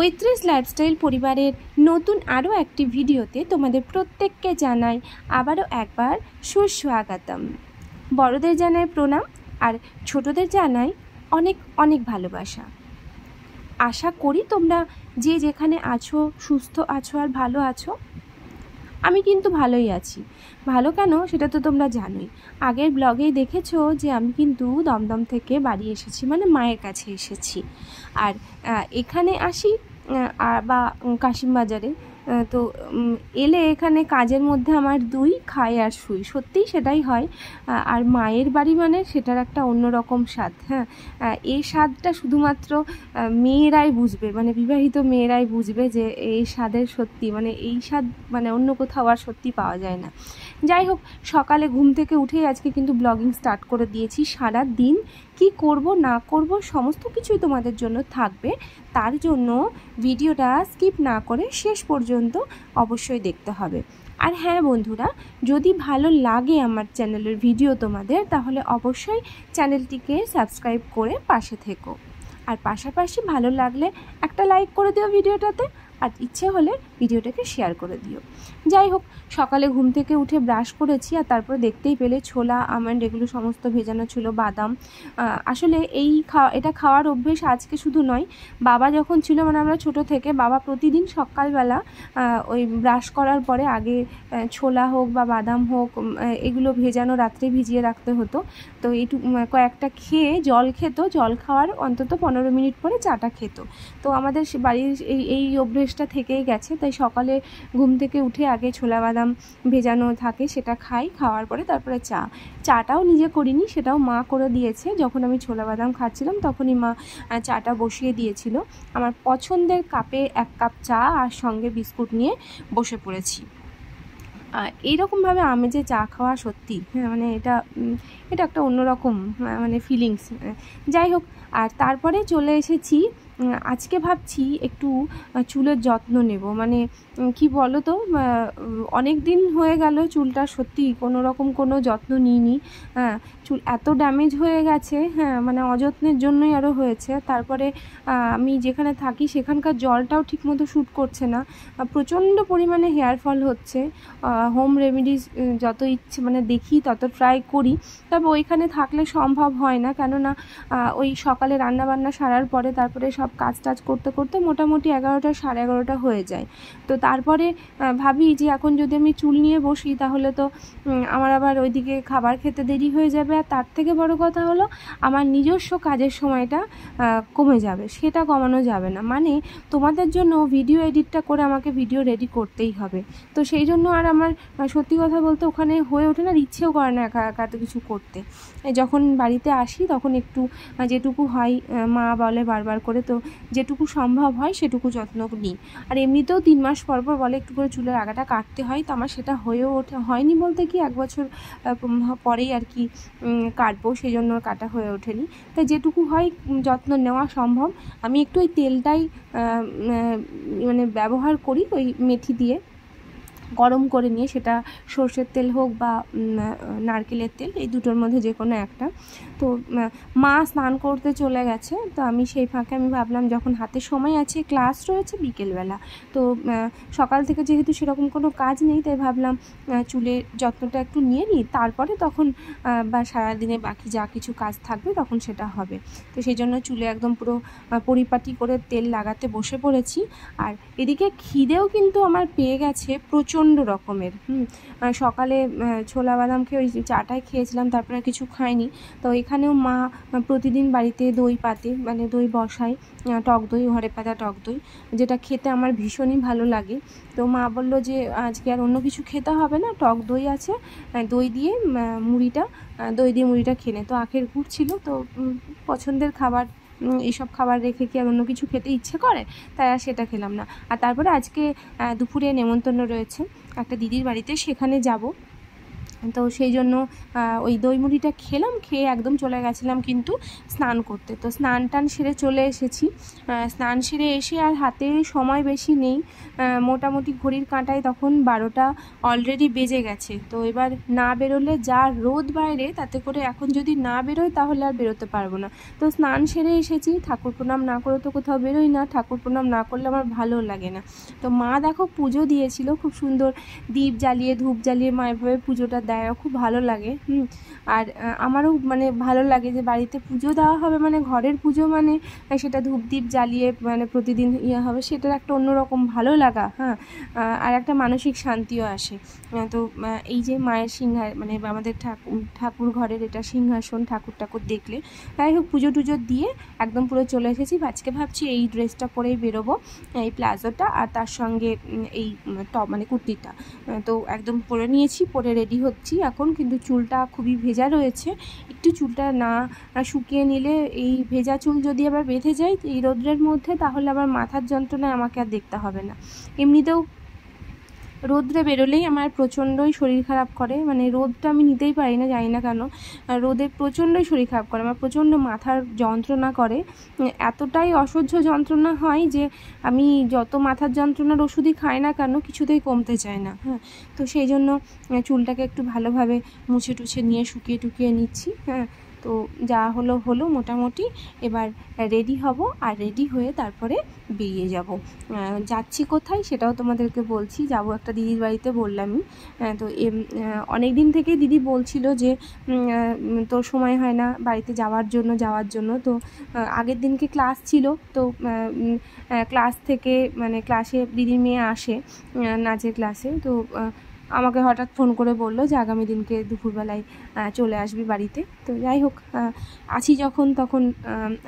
ঐত্রিশ lifestyle পরিবারের নতুন আরও একটি ভিডিওতে তোমাদের প্রত্যেককে জানাই আবারও একবার সুস্বাগতম বড়দের জানাই প্রণাম আর ছোটদের জানাই অনেক অনেক ভালোবাসা আশা করি তোমরা যে যেখানে আছো সুস্থ আছো আর ভালো আছো আমি কিন্তু ভালোই আছি ভালো কেন সেটা তো তোমরা জানোই আগের ব্লগেই দেখেছো যে আমি কিন্তু দমদম থেকে বাড়ি এসেছি মানে মায়ের কাছে এসেছি আর এখানে আসি বা কাশিম বাজারে তো এলে এখানে কাজের মধ্যে আমার দুই খায় আর শুই সত্যিই সেটাই হয় আর মায়ের বাড়ি মানে সেটার একটা অন্যরকম স্বাদ হ্যাঁ এই স্বাদটা শুধুমাত্র মেয়েরাই বুঝবে মানে বিবাহিত মেয়েরাই বুঝবে যে এই স্বাদের সত্যি মানে এই স্বাদ মানে অন্য কোথাও আর সত্যি পাওয়া যায় না যাই হোক সকালে ঘুম থেকে উঠেই আজকে কিন্তু ব্লগিং স্টার্ট করে দিয়েছি সারা দিন কি করব না করব সমস্ত কিছুই তোমাদের জন্য থাকবে তার জন্য ভিডিওটা স্কিপ না করে শেষ পর্যন্ত পর্যন্ত অবশ্যই দেখতে হবে আর হ্যাঁ বন্ধুরা যদি ভালো লাগে আমার চ্যানেলের ভিডিও তোমাদের তাহলে অবশ্যই চ্যানেলটিকে সাবস্ক্রাইব করে পাশে থেকো আর পাশাপাশি ভালো লাগলে একটা লাইক করে দিও ভিডিওটাতে আর ইচ্ছে হলে ভিডিওটাকে শেয়ার করে দিও যাই হোক সকালে ঘুম থেকে উঠে ব্রাশ করেছি আর তারপর দেখতেই পেলে ছোলা আমন্ড এগুলো সমস্ত ভেজানো ছিল বাদাম আসলে এই খাওয়া এটা খাওয়ার অভ্যেস আজকে শুধু নয় বাবা যখন ছিল মানে আমরা ছোট থেকে বাবা প্রতিদিন সকালবেলা ওই ব্রাশ করার পরে আগে ছোলা হোক বা বাদাম হোক এগুলো ভেজানো রাত্রে ভিজিয়ে রাখতে হতো তো এইটু কয়েকটা খেয়ে জল খেত জল খাওয়ার অন্তত পনেরো মিনিট পরে চাটা খেত তো আমাদের বাড়ির এই অভ্যেসটা থেকেই গেছে তাই সকালে ঘুম থেকে উঠে আগে ছোলা বাদাম বাদাম ভেজানো থাকে সেটা খাই খাওয়ার পরে তারপরে চা চাটাও নিজে করিনি সেটাও মা করে দিয়েছে যখন আমি ছোলা বাদাম খাচ্ছিলাম তখনই মা চাটা বসিয়ে দিয়েছিল আমার পছন্দের কাপে এক কাপ চা আর সঙ্গে বিস্কুট নিয়ে বসে পড়েছি এইরকমভাবে আমি যে চা খাওয়া সত্যি হ্যাঁ, মানে এটা এটা একটা অন্যরকম মানে ফিলিংস যাই হোক আর তারপরে চলে এসেছি আজকে ভাবছি একটু চুলের যত্ন নেব মানে কি বলো তো অনেক দিন হয়ে গেল চুলটা সত্যি কোনো রকম কোনো যত্ন নিইনি হ্যাঁ চুল এত ড্যামেজ হয়ে গেছে হ্যাঁ মানে অযত্নের জন্যই আরও হয়েছে তারপরে আমি যেখানে থাকি সেখানকার জলটাও ঠিকমতো শ্যুট করছে না প্রচণ্ড পরিমাণে হেয়ার ফল হচ্ছে হোম রেমেডিস যত ইচ্ছে মানে দেখি তত ট্রাই করি তবে ওইখানে থাকলে সম্ভব হয় না কেননা ওই সকালে রান্নাবান্না সারার পরে তারপরে সব সব কাজ টাজ করতে করতে মোটামুটি এগারোটা সাড়ে এগারোটা হয়ে যায় তো তারপরে ভাবি যে এখন যদি আমি চুল নিয়ে বসি তাহলে তো আমার আবার ওইদিকে খাবার খেতে দেরি হয়ে যাবে আর তার থেকে বড় কথা হলো আমার নিজস্ব কাজের সময়টা কমে যাবে সেটা কমানো যাবে না মানে তোমাদের জন্য ভিডিও এডিটটা করে আমাকে ভিডিও রেডি করতেই হবে তো সেই জন্য আর আমার সত্যি কথা বলতে ওখানে হয়ে ওঠে না ইচ্ছেও করে না একা একা তো কিছু করতে যখন বাড়িতে আসি তখন একটু যেটুকু হয় মা বলে বারবার করে তো যেটুকু সম্ভব হয় সেটুকু যত্ন নিই আর এমনিতেও তিন মাস পর পর বলে একটু করে চুলের আগাটা কাটতে হয় তো আমার সেটা হয়েও ওঠে হয়নি বলতে কি এক বছর পরেই আর কি কাটবো সেই জন্য কাটা হয়ে ওঠেনি তাই যেটুকু হয় যত্ন নেওয়া সম্ভব আমি একটু ওই তেলটাই মানে ব্যবহার করি ওই মেথি দিয়ে গরম করে নিয়ে সেটা সর্ষের তেল হোক বা নারকেলের তেল এই দুটোর মধ্যে যে কোনো একটা তো মা স্নান করতে চলে গেছে তো আমি সেই ফাঁকে আমি ভাবলাম যখন হাতে সময় আছে ক্লাস রয়েছে বিকেলবেলা তো সকাল থেকে যেহেতু সেরকম কোনো কাজ নেই তাই ভাবলাম চুলের যত্নটা একটু নিয়ে নিই তারপরে তখন বা সারাদিনে বাকি যা কিছু কাজ থাকবে তখন সেটা হবে তো সেই জন্য চুলে একদম পুরো পরিপাটি করে তেল লাগাতে বসে পড়েছি আর এদিকে খিদেও কিন্তু আমার পেয়ে গেছে প্রচুর প্রচণ্ড রকমের হুম সকালে ছোলা বাদাম খেয়ে ওই চাটাই খেয়েছিলাম তারপরে কিছু খাইনি তো এখানেও মা প্রতিদিন বাড়িতে দই পাতে মানে দই বসায় টক দই ঘরে পাতা টক দই যেটা খেতে আমার ভীষণই ভালো লাগে তো মা বললো যে আজকে আর অন্য কিছু খেতে হবে না টক দই আছে দই দিয়ে মুড়িটা দই দিয়ে মুড়িটা খেলে তো আখের গুড় ছিল তো পছন্দের খাবার এইসব খাবার রেখে কি আর অন্য কিছু খেতে ইচ্ছে করে তাই আর সেটা খেলাম না আর তারপরে আজকে দুপুরে নেমন্তন্ন রয়েছে একটা দিদির বাড়িতে সেখানে যাব তো সেই জন্য ওই দই মুড়িটা খেলাম খেয়ে একদম চলে গেছিলাম কিন্তু স্নান করতে তো স্নান টান সেরে চলে এসেছি স্নান সেরে এসে আর হাতে সময় বেশি নেই মোটামুটি ঘড়ির কাঁটায় তখন বারোটা অলরেডি বেজে গেছে তো এবার না বেরোলে যা রোদ বাইরে তাতে করে এখন যদি না বেরোয় তাহলে আর বেরোতে পারবো না তো স্নান সেরে এসেছি ঠাকুর প্রণাম না করে তো কোথাও বেরোই না ঠাকুর প্রণাম না করলে আমার ভালো লাগে না তো মা দেখো পুজো দিয়েছিল খুব সুন্দর দীপ জ্বালিয়ে ধূপ জ্বালিয়ে মা এভাবে পুজোটা দেয় খুব ভালো লাগে হুম আর আমারও মানে ভালো লাগে যে বাড়িতে পুজো দেওয়া হবে মানে ঘরের পুজো মানে সেটা ধূপদীপ জ্বালিয়ে মানে প্রতিদিন ইয়ে হবে সেটার একটা অন্যরকম ভালো লাগা হ্যাঁ আর একটা মানসিক শান্তিও আসে তো এই যে মায়ের সিংহার মানে আমাদের ঠাকুর ঠাকুর ঘরের এটা সিংহাসন ঠাকুর ঠাকুর দেখলে যাই হোক পুজো টুজো দিয়ে একদম পুরো চলে এসেছি আজকে ভাবছি এই ড্রেসটা পরেই বেরোবো এই প্লাজোটা আর তার সঙ্গে এই টপ মানে কুর্তিটা তো একদম পরে নিয়েছি পরে রেডি হতে করছি এখন কিন্তু চুলটা খুবই ভেজা রয়েছে একটু চুলটা না শুকিয়ে নিলে এই ভেজা চুল যদি আবার বেঁধে যায় এই রোদ্রের মধ্যে তাহলে আবার মাথার যন্ত্রণায় আমাকে আর দেখতে হবে না এমনিতেও রোদ্রে বেরোলেই আমার প্রচণ্ডই শরীর খারাপ করে মানে রোদটা আমি নিতেই পারি না জানি না কেন রোদে প্রচণ্ডই শরীর খারাপ করে আমার প্রচণ্ড মাথার যন্ত্রণা করে এতটাই অসহ্য যন্ত্রণা হয় যে আমি যত মাথার যন্ত্রণার ওষুধই খাই না কেন কিছুতেই কমতে চায় না হ্যাঁ তো সেই জন্য চুলটাকে একটু ভালোভাবে মুছে টুছে নিয়ে শুকিয়ে টুকিয়ে নিচ্ছি হ্যাঁ তো যা হলো হলো মোটামুটি এবার রেডি হব আর রেডি হয়ে তারপরে বেরিয়ে যাব যাচ্ছি কোথায় সেটাও তোমাদেরকে বলছি যাব একটা দিদির বাড়িতে বললামই তো অনেক দিন থেকে দিদি বলছিল যে তোর সময় হয় না বাড়িতে যাওয়ার জন্য যাওয়ার জন্য তো আগের দিনকে ক্লাস ছিল তো ক্লাস থেকে মানে ক্লাসে দিদির মেয়ে আসে নাচের ক্লাসে তো আমাকে হঠাৎ ফোন করে বলল যে আগামী দিনকে দুপুরবেলায় চলে আসবি বাড়িতে তো যাই হোক আছি যখন তখন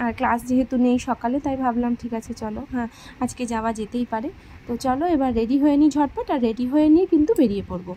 আর ক্লাস যেহেতু নেই সকালে তাই ভাবলাম ঠিক আছে চলো হ্যাঁ আজকে যাওয়া যেতেই পারে তো চলো এবার রেডি হয়ে নিই ঝটপট আর রেডি হয়ে নিয়ে কিন্তু বেরিয়ে পড়বো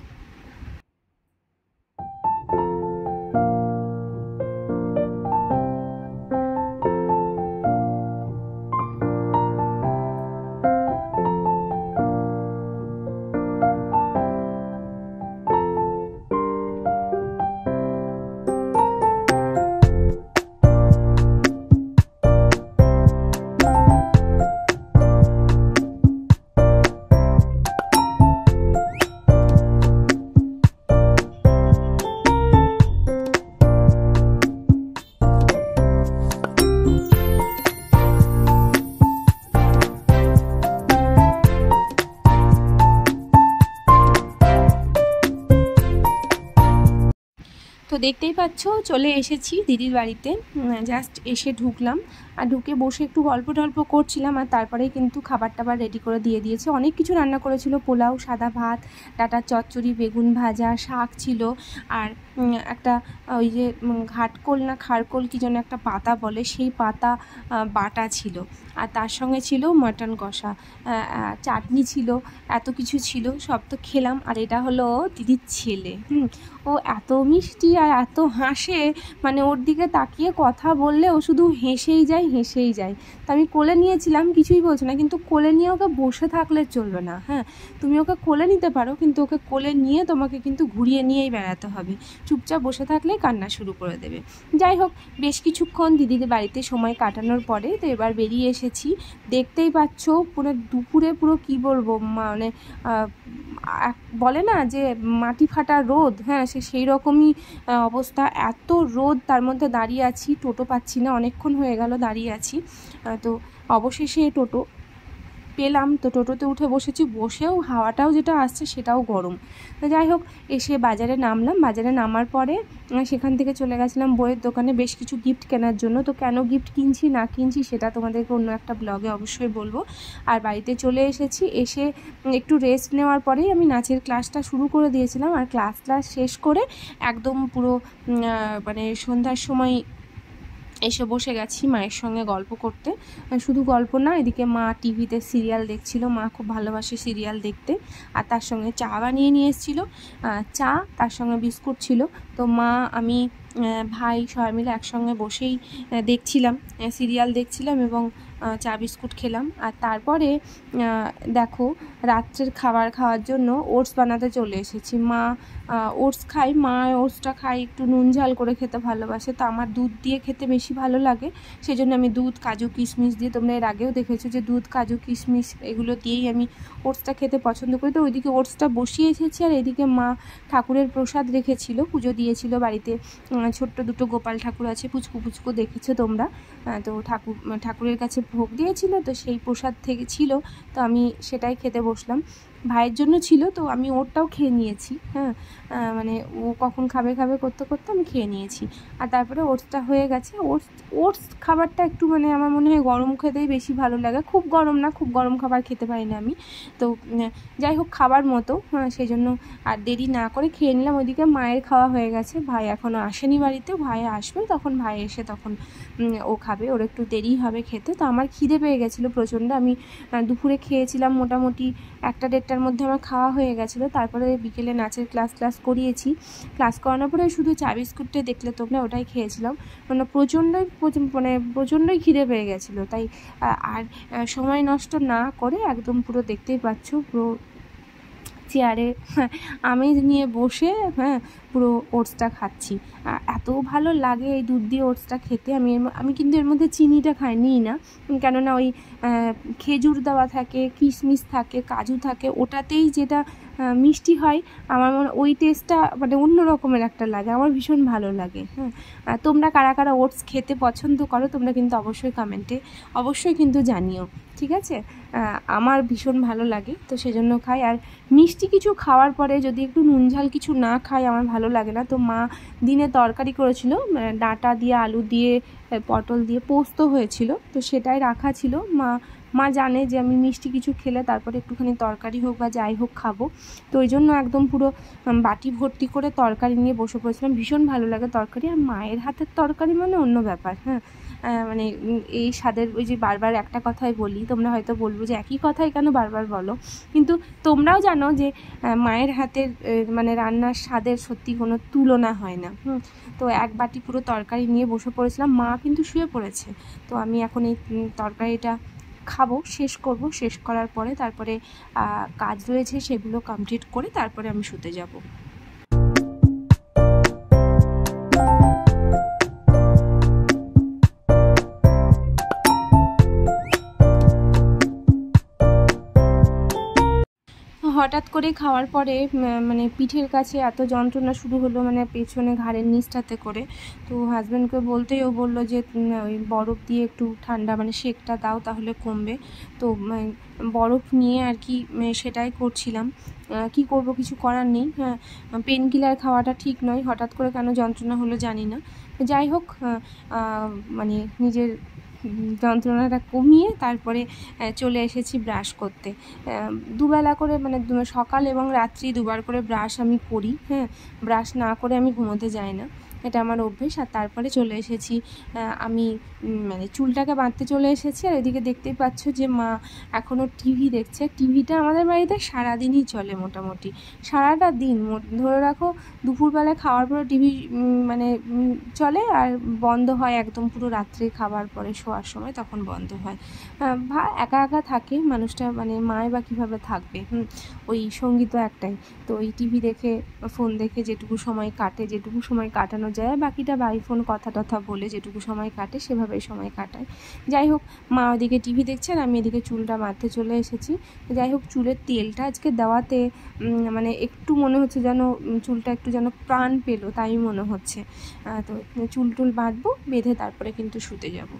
দেখতেই পাচ্ছ চলে এসেছি দিদির বাড়িতে জাস্ট এসে ঢুকলাম আর ঢুকে বসে একটু গল্প টল্প করছিলাম আর তারপরে কিন্তু খাবার টাবার রেডি করে দিয়ে দিয়েছে অনেক কিছু রান্না করেছিল পোলাও সাদা ভাত ডাটার চচ্চড়ি বেগুন ভাজা শাক ছিল আর একটা ওই যে ঘাটকোল না খারকোল কী যেন একটা পাতা বলে সেই পাতা বাটা ছিল আর তার সঙ্গে ছিল মাটন কষা চাটনি ছিল এত কিছু ছিল সব তো খেলাম আর এটা হলো দিদির ছেলে হুম ও এত মিষ্টি আর এত হাসে মানে ওর দিকে তাকিয়ে কথা বললে ও শুধু হেসেই যায় হেসেই যায় তো আমি কোলে নিয়েছিলাম কিছুই বলছে না কিন্তু কোলে নিয়ে ওকে বসে থাকলে চলবে না হ্যাঁ তুমি ওকে কোলে নিতে পারো কিন্তু ওকে কোলে নিয়ে তোমাকে কিন্তু ঘুরিয়ে নিয়েই বেড়াতে হবে চুপচাপ বসে থাকলে কান্না শুরু করে দেবে যাই হোক বেশ কিছুক্ষণ দিদিদের বাড়িতে সময় কাটানোর পরে তো এবার বেরিয়ে এসে এসেছি দেখতেই পাচ্ছ পুরো দুপুরে পুরো কি বলবো মানে বলে না যে মাটি ফাটা রোদ হ্যাঁ সে সেই রকমই অবস্থা এত রোদ তার মধ্যে দাঁড়িয়ে আছি টোটো পাচ্ছি না অনেকক্ষণ হয়ে গেল দাঁড়িয়ে আছি তো অবশেষে টোটো পেলাম তো টোটোতে উঠে বসেছি বসেও হাওয়াটাও যেটা আসছে সেটাও গরম তো যাই হোক এসে বাজারে নামলাম বাজারে নামার পরে সেখান থেকে চলে গেছিলাম বইয়ের দোকানে বেশ কিছু গিফট কেনার জন্য তো কেন গিফট কিনছি না কিনছি সেটা তোমাদেরকে অন্য একটা ব্লগে অবশ্যই বলবো আর বাড়িতে চলে এসেছি এসে একটু রেস্ট নেওয়ার পরেই আমি নাচের ক্লাসটা শুরু করে দিয়েছিলাম আর ক্লাস ক্লাস শেষ করে একদম পুরো মানে সন্ধ্যার সময় এসে বসে গেছি মায়ের সঙ্গে গল্প করতে শুধু গল্প না এদিকে মা টিভিতে সিরিয়াল দেখছিল মা খুব ভালোবাসে সিরিয়াল দেখতে আর তার সঙ্গে চা বানিয়ে নিয়ে এসেছিল চা তার সঙ্গে বিস্কুট ছিল তো মা আমি ভাই সবাই মিলে একসঙ্গে বসেই দেখছিলাম সিরিয়াল দেখছিলাম এবং চা বিস্কুট খেলাম আর তারপরে দেখো রাত্রের খাবার খাওয়ার জন্য ওটস বানাতে চলে এসেছি মা ওটস খাই মা ওটসটা খাই একটু নুন ঝাল করে খেতে ভালোবাসে তো আমার দুধ দিয়ে খেতে বেশি ভালো লাগে সেই জন্য আমি দুধ কাজু কিশমিশ দিয়ে তোমরা এর আগেও দেখেছো যে দুধ কাজু কিশমিশ এগুলো দিয়েই আমি ওটসটা খেতে পছন্দ করি তো ওইদিকে ওটসটা বসিয়ে এসেছি আর এদিকে মা ঠাকুরের প্রসাদ রেখেছিল পুজো দিয়েছিল বাড়িতে ছোট্ট দুটো গোপাল ঠাকুর আছে পুচকু পুচকু দেখেছো তোমরা তো ঠাকুর ঠাকুরের কাছে ভোগ দিয়েছিল তো সেই প্রসাদ থেকে ছিল তো আমি সেটাই খেতে বসলাম ভাইয়ের জন্য ছিল তো আমি ওরটাও খেয়ে নিয়েছি হ্যাঁ মানে ও কখন খাবে খাবে করতে করতে আমি খেয়ে নিয়েছি আর তারপরে ওটসটা হয়ে গেছে ওটস ওটস খাবারটা একটু মানে আমার মনে হয় গরম খেতেই বেশি ভালো লাগে খুব গরম না খুব গরম খাবার খেতে পারি না আমি তো যাই হোক খাবার মতো হ্যাঁ, সেই জন্য আর দেরি না করে খেয়ে নিলাম ওইদিকে মায়ের খাওয়া হয়ে গেছে ভাই এখনও আসেনি বাড়িতে ভাই আসবে তখন ভাই এসে তখন ও খাবে ওর একটু দেরি হবে খেতে তো আমার খিদে পেয়ে গেছিলো প্রচণ্ড আমি দুপুরে খেয়েছিলাম মোটামুটি একটা দেড়টা একটার মধ্যে আমার খাওয়া হয়ে গেছিলো তারপরে বিকেলে নাচের ক্লাস ক্লাস করিয়েছি ক্লাস করানোর পরে শুধু চা বিস্কুটটা দেখলে তোমরা ওটাই খেয়েছিলাম মানে প্রচণ্ডই মানে প্রচণ্ডই ঘিরে পেয়ে গেছিলো তাই আর সময় নষ্ট না করে একদম পুরো দেখতেই পাচ্ছ পুরো চেয়ারে হ্যাঁ, আমি নিয়ে বসে হ্যাঁ পুরো ওটসটা খাচ্ছি এত ভালো লাগে এই দুধ দিয়ে ওটসটা খেতে আমি আমি কিন্তু এর মধ্যে চিনিটা খাই নিই না কেননা ওই খেজুর দেওয়া থাকে কিশমিশ থাকে কাজু থাকে ওটাতেই যেটা মিষ্টি হয় আমার মনে ওই টেস্টটা মানে অন্য রকমের একটা লাগে আমার ভীষণ ভালো লাগে হ্যাঁ তোমরা কারা কারা ওটস খেতে পছন্দ করো তোমরা কিন্তু অবশ্যই কমেন্টে অবশ্যই কিন্তু জানিও ঠিক আছে আমার ভীষণ ভালো লাগে তো সেজন্য খাই আর মিষ্টি কিছু খাওয়ার পরে যদি একটু নুন ঝাল কিছু না খাই আমার ভালো লাগে না তো মা দিনে তরকারি করেছিল ডাঁটা দিয়ে আলু দিয়ে পটল দিয়ে পোস্ত হয়েছিল তো সেটাই রাখা ছিল মা মা জানে যে আমি মিষ্টি কিছু খেলে তারপরে একটুখানি তরকারি হোক বা যাই হোক খাবো তো ওই জন্য একদম পুরো বাটি ভর্তি করে তরকারি নিয়ে বসে পড়েছিলাম ভীষণ ভালো লাগে তরকারি আর মায়ের হাতের তরকারি মানে অন্য ব্যাপার হ্যাঁ মানে এই স্বাদের ওই যে বারবার একটা কথাই বলি তোমরা হয়তো বলবো যে একই কথাই কেন বারবার বলো কিন্তু তোমরাও জানো যে মায়ের হাতের মানে রান্নার স্বাদের সত্যি কোনো তুলনা হয় না হুম তো এক বাটি পুরো তরকারি নিয়ে বসে পড়েছিলাম মা কিন্তু শুয়ে পড়েছে তো আমি এখন এই তরকারিটা খাবো শেষ করব শেষ করার পরে তারপরে কাজ রয়েছে সেগুলো কমপ্লিট করে তারপরে আমি শুতে যাব হঠাৎ করে খাওয়ার পরে মানে পিঠের কাছে এত যন্ত্রণা শুরু হলো মানে পেছনে ঘাড়ের নিচটাতে করে তো হাজব্যান্ডকে বলতেই ও বললো যে ওই বরফ দিয়ে একটু ঠান্ডা মানে শেকটা দাও তাহলে কমবে তো মানে বরফ নিয়ে আর কি সেটাই করছিলাম কি করব কিছু করার নেই হ্যাঁ পেন কিলার খাওয়াটা ঠিক নয় হঠাৎ করে কেন যন্ত্রণা হলো জানি না যাই হোক মানে নিজের যন্ত্রণাটা কমিয়ে তারপরে চলে এসেছি ব্রাশ করতে দুবেলা করে মানে সকাল এবং রাত্রি দুবার করে ব্রাশ আমি করি হ্যাঁ ব্রাশ না করে আমি ঘুমোতে যাই না এটা আমার অভ্যেস আর তারপরে চলে এসেছি আমি মানে চুলটাকে বাঁধতে চলে এসেছি আর এদিকে দেখতেই পাচ্ছ যে মা এখনও টিভি দেখছে টিভিটা আমাদের বাড়িতে সারাদিনই চলে মোটামুটি সারাটা দিন ধরে রাখো দুপুরবেলায় খাওয়ার পরে টিভি মানে চলে আর বন্ধ হয় একদম পুরো রাত্রে খাবার পরে শোয়ার সময় তখন বন্ধ হয় ভা একা একা থাকে মানুষটা মানে মায় বা কীভাবে থাকবে হুম ওই সঙ্গীত একটাই তো ওই টিভি দেখে ফোন দেখে যেটুকু সময় কাটে যেটুকু সময় কাটানো যায় বাকিটা বাই ফোন কথা টথা বলে যেটুকু সময় কাটে সেভাবেই সময় কাটায় যাই হোক মা ওদিকে টিভি দেখছেন আমি এদিকে চুলটা মারতে চলে এসেছি যাই হোক চুলের তেলটা আজকে দেওয়াতে মানে একটু মনে হচ্ছে যেন চুলটা একটু যেন প্রাণ পেলো তাই মনে হচ্ছে তো চুল টুল বাঁধবো বেঁধে তারপরে কিন্তু শুতে যাবো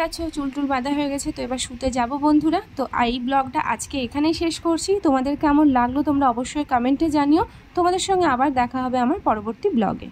পাচ্ছ চুলটুল বাঁধা হয়ে গেছে তো এবার শুতে যাব বন্ধুরা তো এই ব্লগটা আজকে এখানেই শেষ করছি তোমাদের কেমন লাগলো তোমরা অবশ্যই কমেন্টে জানিও তোমাদের সঙ্গে আবার দেখা হবে আমার পরবর্তী ব্লগে